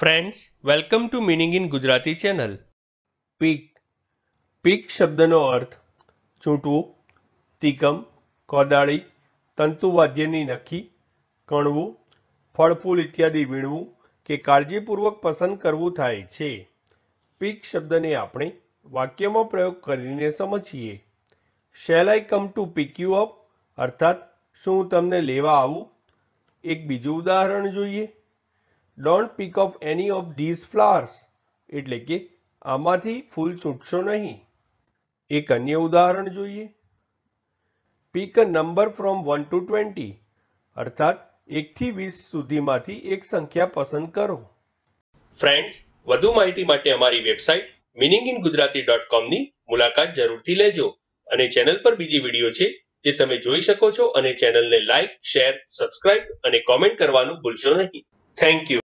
friends welcome to meaning in Gujarati channel pick pick શબ્દનો અર્થ ચૂંટવું તિકમ કોદાળી તંતુવાદ્યની નખી કણવું ફળફૂલ ઇત્યાદિ વીણવું કે કાળજીપૂર્વક પસંદ કરવું થાય છે પીક શબ્દને આપણે વાક્યમાં પ્રયોગ કરીને સમજીએ shall I come to pick you up અર્થાત શું તમને લેવા આવું એક બીજું ઉદાહરણ જોઈએ don't pick up any of these flowers એટલે કે આમાંથી ફૂલ છૂટશો નહીં એક અન્ય ઉદાહરણ જોઈએ pick a number from one to twenty અર્થાત એકથી વીસ સુધીમાંથી એક સંખ્યા પસંદ કરો ફ્રેન્ડ્સ વધુ માહિતી માટે અમારી website meaning in Gujarati dot કોમની મુલાકાત જરૂરથી લેજો અને ચેનલ પર બીજી વિડીયો છે જે તમે જોઈ શકો છો અને ચેનલને લાઇક શેર સબસ્ક્રાઇબ અને કોમેન્ટ કરવાનું ભૂલશો નહીં થેન્ક યુ